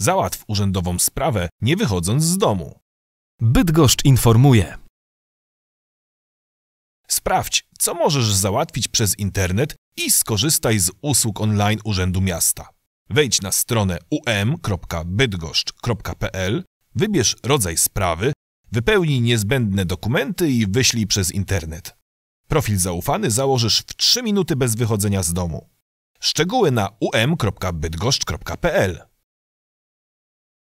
Załatw urzędową sprawę, nie wychodząc z domu. Bydgoszcz informuje. Sprawdź, co możesz załatwić przez internet i skorzystaj z usług online Urzędu Miasta. Wejdź na stronę um.bydgoszcz.pl, wybierz rodzaj sprawy, wypełnij niezbędne dokumenty i wyślij przez internet. Profil zaufany założysz w 3 minuty bez wychodzenia z domu. Szczegóły na um.bydgoszcz.pl